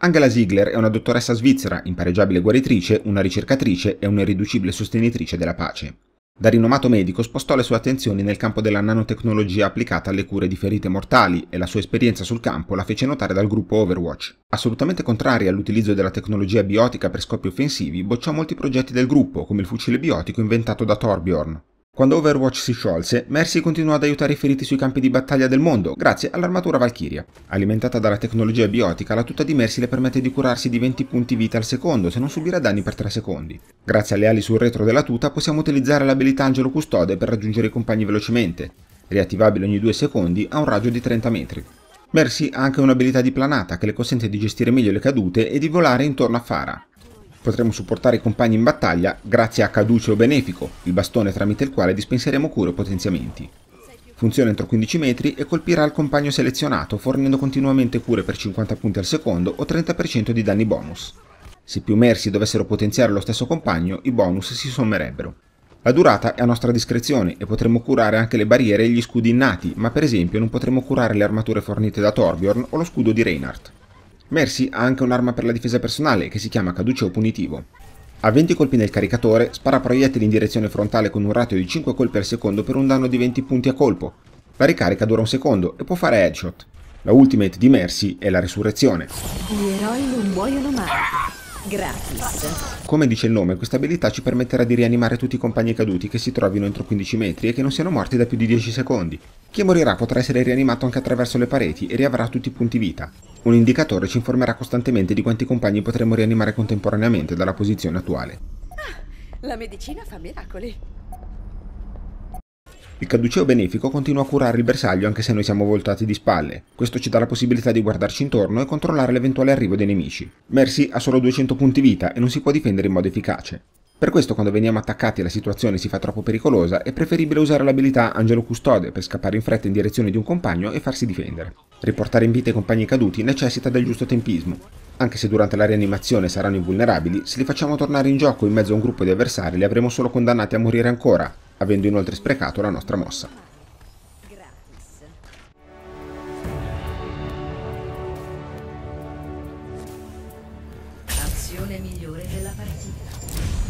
Angela Ziegler è una dottoressa svizzera, impareggiabile guaritrice, una ricercatrice e un'irriducibile sostenitrice della pace. Da rinomato medico spostò le sue attenzioni nel campo della nanotecnologia applicata alle cure di ferite mortali e la sua esperienza sul campo la fece notare dal gruppo Overwatch. Assolutamente contraria all'utilizzo della tecnologia biotica per scopi offensivi, bocciò molti progetti del gruppo, come il fucile biotico inventato da Torbjorn. Quando Overwatch si sciolse, Mercy continuò ad aiutare i feriti sui campi di battaglia del mondo grazie all'armatura Valkyria. Alimentata dalla tecnologia biotica, la tuta di Mercy le permette di curarsi di 20 punti vita al secondo se non subirà danni per 3 secondi. Grazie alle ali sul retro della tuta possiamo utilizzare l'abilità Angelo Custode per raggiungere i compagni velocemente, riattivabile ogni 2 secondi a un raggio di 30 metri. Mercy ha anche un'abilità di planata che le consente di gestire meglio le cadute e di volare intorno a Farah. Potremo supportare i compagni in battaglia grazie a Caduceo Benefico, il bastone tramite il quale dispenseremo cure o potenziamenti. Funziona entro 15 metri e colpirà il compagno selezionato fornendo continuamente cure per 50 punti al secondo o 30% di danni bonus. Se più mersi dovessero potenziare lo stesso compagno, i bonus si sommerebbero. La durata è a nostra discrezione e potremmo curare anche le barriere e gli scudi innati, ma per esempio non potremmo curare le armature fornite da Torbjorn o lo scudo di Reinhardt. Mercy ha anche un'arma per la difesa personale che si chiama caduceo punitivo. A 20 colpi nel caricatore, spara proiettili in direzione frontale con un ratio di 5 colpi al secondo per un danno di 20 punti a colpo. La ricarica dura un secondo e può fare headshot. La ultimate di Mercy è la resurrezione. Gli eroi non muoiono mai. Gratis. Come dice il nome, questa abilità ci permetterà di rianimare tutti i compagni caduti che si trovino entro 15 metri e che non siano morti da più di 10 secondi. Chi morirà potrà essere rianimato anche attraverso le pareti e riavrà tutti i punti vita. Un indicatore ci informerà costantemente di quanti compagni potremo rianimare contemporaneamente dalla posizione attuale. Ah, la medicina fa miracoli. Il caduceo benefico continua a curare il bersaglio anche se noi siamo voltati di spalle. Questo ci dà la possibilità di guardarci intorno e controllare l'eventuale arrivo dei nemici. Mercy ha solo 200 punti vita e non si può difendere in modo efficace. Per questo quando veniamo attaccati la situazione si fa troppo pericolosa, è preferibile usare l'abilità Angelo Custode per scappare in fretta in direzione di un compagno e farsi difendere. Riportare in vita i compagni caduti necessita del giusto tempismo. Anche se durante la rianimazione saranno invulnerabili, se li facciamo tornare in gioco in mezzo a un gruppo di avversari li avremo solo condannati a morire ancora, avendo inoltre sprecato la nostra mossa. migliore della partita.